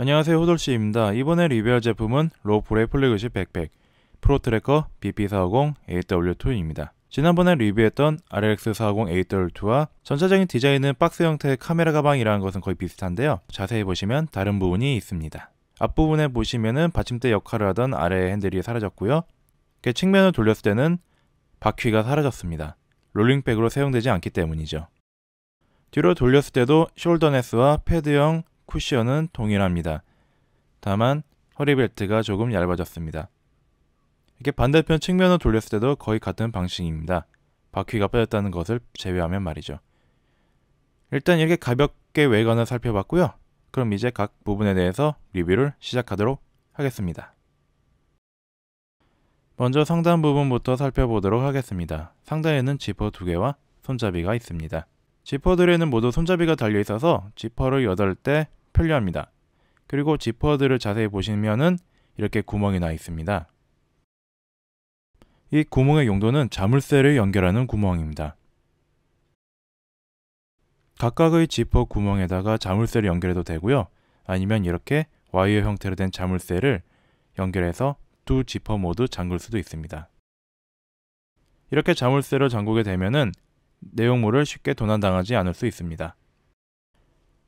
안녕하세요 호돌씨입니다. 이번에 리뷰할 제품은 로프레 플래그십 백팩 프로트래커 BP450 AW2입니다. 지난번에 리뷰했던 RX450 AW2와 전체적인 디자인은 박스 형태의 카메라 가방이라는 것은 거의 비슷한데요. 자세히 보시면 다른 부분이 있습니다. 앞부분에 보시면은 받침대 역할을 하던 아래의 핸들이 사라졌고요. 측면을 돌렸을 때는 바퀴가 사라졌습니다. 롤링백으로 사용되지 않기 때문이죠. 뒤로 돌렸을 때도 숄더네스와 패드형 쿠션은 동일합니다. 다만 허리벨트가 조금 얇아졌습니다. 이렇게 반대편 측면으로 돌렸을 때도 거의 같은 방식입니다. 바퀴가 빠졌다는 것을 제외하면 말이죠. 일단 이렇게 가볍게 외관을 살펴봤고요. 그럼 이제 각 부분에 대해서 리뷰를 시작하도록 하겠습니다. 먼저 상단 부분부터 살펴보도록 하겠습니다. 상단에는 지퍼 2개와 손잡이가 있습니다. 지퍼들에는 모두 손잡이가 달려있어서 지퍼를 여덟 대 편리합니다. 그리고 지퍼들을 자세히 보시면은 이렇게 구멍이 나 있습니다. 이 구멍의 용도는 자물쇠를 연결하는 구멍입니다. 각각의 지퍼 구멍에다가 자물쇠를 연결해도 되고요. 아니면 이렇게 와이어 형태로 된 자물쇠를 연결해서 두 지퍼 모두 잠글 수도 있습니다. 이렇게 자물쇠로 잠그게 되면은 내용물을 쉽게 도난당하지 않을 수 있습니다.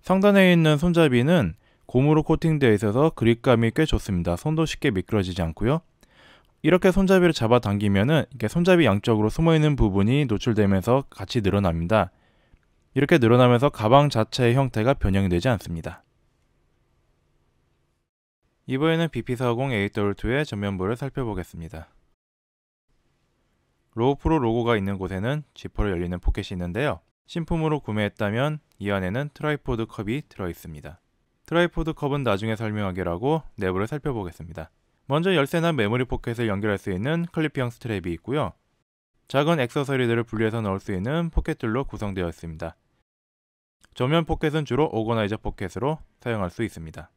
상단에 있는 손잡이는 고무로 코팅되어 있어서 그립감이 꽤 좋습니다. 손도 쉽게 미끄러지지 않고요. 이렇게 손잡이를 잡아당기면은 이렇게 손잡이 양쪽으로 숨어있는 부분이 노출되면서 같이 늘어납니다. 이렇게 늘어나면서 가방 자체의 형태가 변형이 되지 않습니다. 이번에는 BP40 AW2의 전면부를 살펴보겠습니다. 로우프로 로고가 있는 곳에는 지퍼를 열리는 포켓이 있는데요. 신품으로 구매했다면 이 안에는 트라이포드 컵이 들어있습니다. 트라이포드 컵은 나중에 설명하기라고 내부를 살펴보겠습니다. 먼저 열쇠나 메모리 포켓을 연결할 수 있는 클리핑형 스트랩이 있고요. 작은 액세서리들을 분리해서 넣을 수 있는 포켓들로 구성되어 있습니다. 전면 포켓은 주로 오거나이저 포켓으로 사용할 수 있습니다.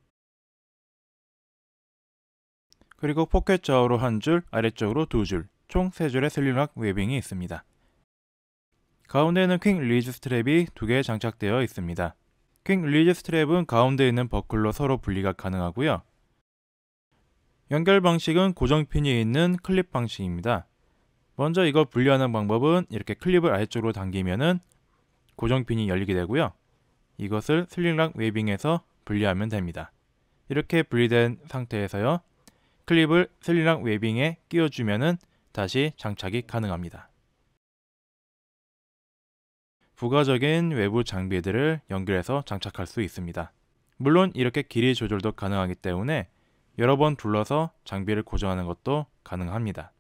그리고 포켓 좌우로 한 줄, 아래쪽으로 두 줄, 총 세줄의 슬림락 웨빙이 있습니다. 가운데는 에퀵 릴리즈 스트랩이 두 개 장착되어 있습니다. 퀵 릴리즈 스트랩은 가운데 있는 버클로 서로 분리가 가능하고요. 연결 방식은 고정핀이 있는 클립 방식입니다. 먼저 이거 분리하는 방법은 이렇게 클립을 아래쪽으로 당기면은 고정핀이 열리게 되고요. 이것을 슬링락 웨빙에서 분리하면 됩니다. 이렇게 분리된 상태에서요. 클립을 슬링락 웨빙에 끼워주면은 다시 장착이 가능합니다. 부가적인 외부 장비들을 연결해서 장착할 수 있습니다. 물론 이렇게 길이 조절도 가능하기 때문에 여러 번 둘러서 장비를 고정하는 것도 가능합니다.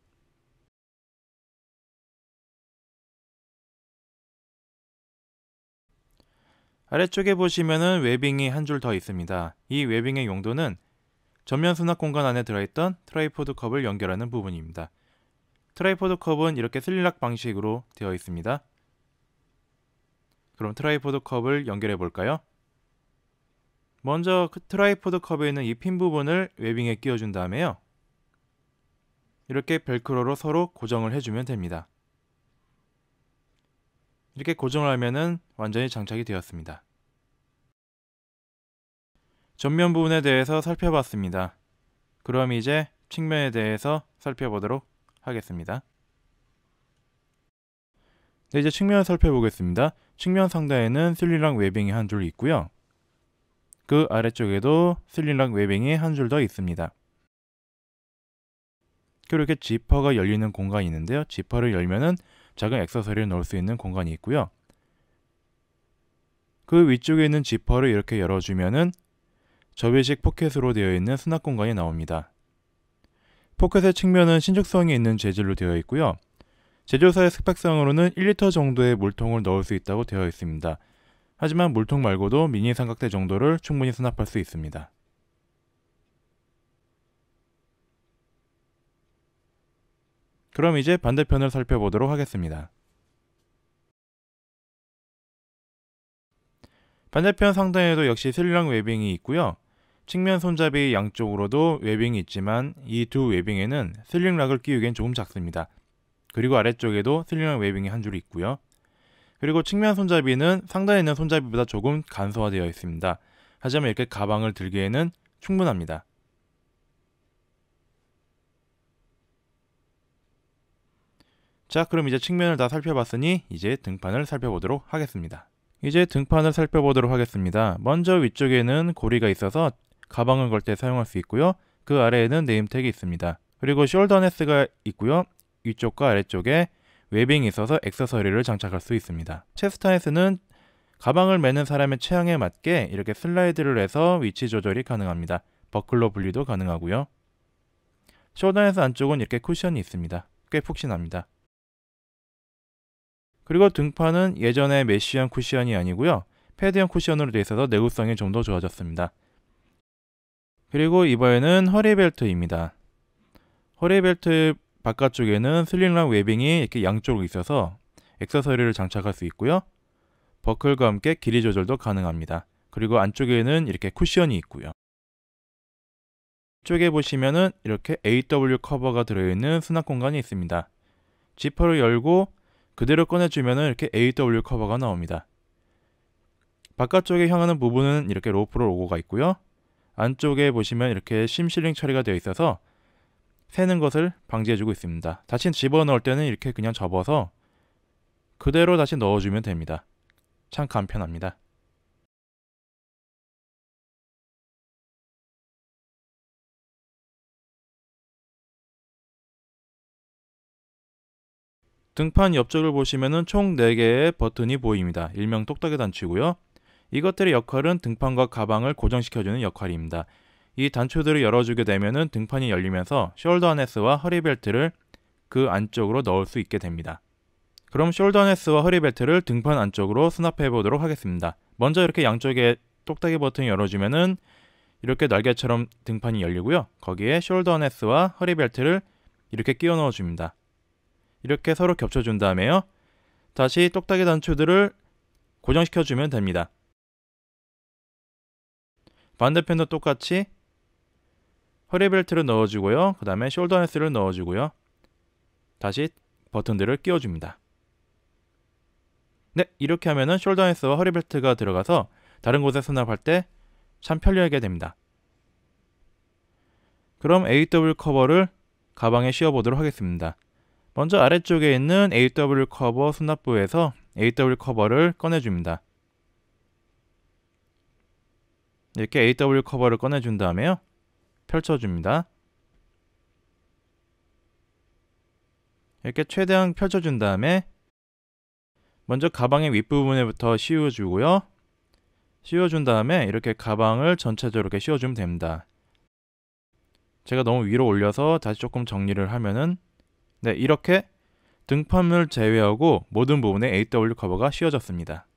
아래쪽에 보시면은 웨빙이 한 줄 더 있습니다. 이 웨빙의 용도는 전면 수납 공간 안에 들어있던 트라이포드 컵을 연결하는 부분입니다. 트라이포드 컵은 이렇게 슬릴락 방식으로 되어 있습니다. 그럼 트라이포드 컵을 연결해 볼까요? 먼저 그 트라이포드 컵에 있는 이 핀 부분을 웨빙에 끼워준 다음에요. 이렇게 벨크로로 서로 고정을 해주면 됩니다. 이렇게 고정을 하면은 완전히 장착이 되었습니다. 전면 부분에 대해서 살펴봤습니다. 그럼 이제 측면에 대해서 살펴보도록 하겠습니다. 네, 이제 측면 살펴보겠습니다. 측면 상단에는 슬리랑 웨빙이 한 줄 있고요. 그 아래쪽에도 슬리랑 웨빙이 한 줄 더 있습니다. 그리고 이렇게 지퍼가 열리는 공간이 있는데요. 지퍼를 열면은 작은 액세서리를 넣을 수 있는 공간이 있고요. 그 위쪽에 있는 지퍼를 이렇게 열어주면은 접이식 포켓으로 되어 있는 수납 공간이 나옵니다. 포켓의 측면은 신축성이 있는 재질로 되어 있고요. 제조사의 스펙상으로는 1리터 정도의 물통을 넣을 수 있다고 되어 있습니다. 하지만 물통 말고도 미니 삼각대 정도를 충분히 수납할 수 있습니다. 그럼 이제 반대편을 살펴보도록 하겠습니다. 반대편 상단에도 역시 슬랑 웨빙이 있고요. 측면 손잡이 양쪽으로도 웨빙이 있지만 이 두 웨빙에는 슬링락을 끼우기엔 조금 작습니다. 그리고 아래쪽에도 슬링형 웨빙이한 줄이 있고요. 그리고 측면 손잡이는 상단에 있는 손잡이보다 조금 간소화되어 있습니다. 하지만 이렇게 가방을 들기에는 충분합니다. 자 그럼 이제 측면을 다 살펴봤으니 이제 등판을 살펴보도록 하겠습니다. 이제 등판을 살펴보도록 하겠습니다. 먼저 위쪽에는 고리가 있어서 가방을 걸 때 사용할 수 있고요. 그 아래에는 네임택이 있습니다. 그리고 숄더 네스가 있고요. 위쪽과 아래쪽에 웨빙이 있어서 액세서리를 장착할 수 있습니다. 체스타에서는 가방을 매는 사람의 체형에 맞게 이렇게 슬라이드를 해서 위치 조절이 가능합니다. 버클로 분리도 가능하고요. 쇼단에서 안쪽은 이렇게 쿠션이 있습니다. 꽤 푹신합니다. 그리고 등판은 예전에 메쉬한 쿠션이 아니고요. 패드형 쿠션으로 되어 있어서 내구성이 좀 더 좋아졌습니다. 그리고 이번에는 허리벨트입니다. 허리벨트 바깥쪽에는 슬링락 웨빙이 이렇게 양쪽으로 있어서 액세서리를 장착할 수 있고요. 버클과 함께 길이 조절도 가능합니다. 그리고 안쪽에는 이렇게 쿠션이 있고요. 쪽에 보시면은 이렇게 AW 커버가 들어있는 수납 공간이 있습니다. 지퍼를 열고 그대로 꺼내주면은 이렇게 AW 커버가 나옵니다. 바깥쪽에 향하는 부분은 이렇게 로프로 로고가 있고요. 안쪽에 보시면 이렇게 심실링 처리가 되어 있어서 새는 것을 방지해주고 있습니다. 다시 집어넣을 때는 이렇게 그냥 접어서 그대로 다시 넣어주면 됩니다. 참 간편합니다. 등판 옆쪽을 보시면 총 4개의 버튼이 보입니다. 일명 똑딱이 단추고요. 이것들의 역할은 등판과 가방을 고정시켜주는 역할입니다. 이 단추들을 열어주게 되면 등판이 열리면서 숄더 하네스와 허리벨트를 그 안쪽으로 넣을 수 있게 됩니다. 그럼 숄더 하네스와 허리벨트를 등판 안쪽으로 수납해 보도록 하겠습니다. 먼저 이렇게 양쪽에 똑딱이 버튼을 열어주면은 이렇게 날개처럼 등판이 열리고요. 거기에 숄더 하네스와 허리벨트를 이렇게 끼워 넣어줍니다. 이렇게 서로 겹쳐준 다음에요. 다시 똑딱이 단추들을 고정시켜주면 됩니다. 반대편도 똑같이 허리벨트를 넣어주고요. 그 다음에 숄더 헬스를 넣어주고요. 다시 버튼들을 끼워줍니다. 네, 이렇게 하면은 숄더 헬스와 허리벨트가 들어가서 다른 곳에 수납할 때 참 편리하게 됩니다. 그럼 AW 커버를 가방에 씌워보도록 하겠습니다. 먼저 아래쪽에 있는 AW 커버 수납부에서 AW 커버를 꺼내줍니다. 이렇게 AW 커버를 꺼내준 다음에요. 펼쳐줍니다. 이렇게 최대한 펼쳐준 다음에 먼저 가방의 윗부분에부터 씌워주고요. 씌워준 다음에 이렇게 가방을 전체적으로 이렇게 씌워주면 됩니다. 제가 너무 위로 올려서 다시 조금 정리를 하면은 네 이렇게 등판을 제외하고 모든 부분에 AW 커버가 씌워졌습니다.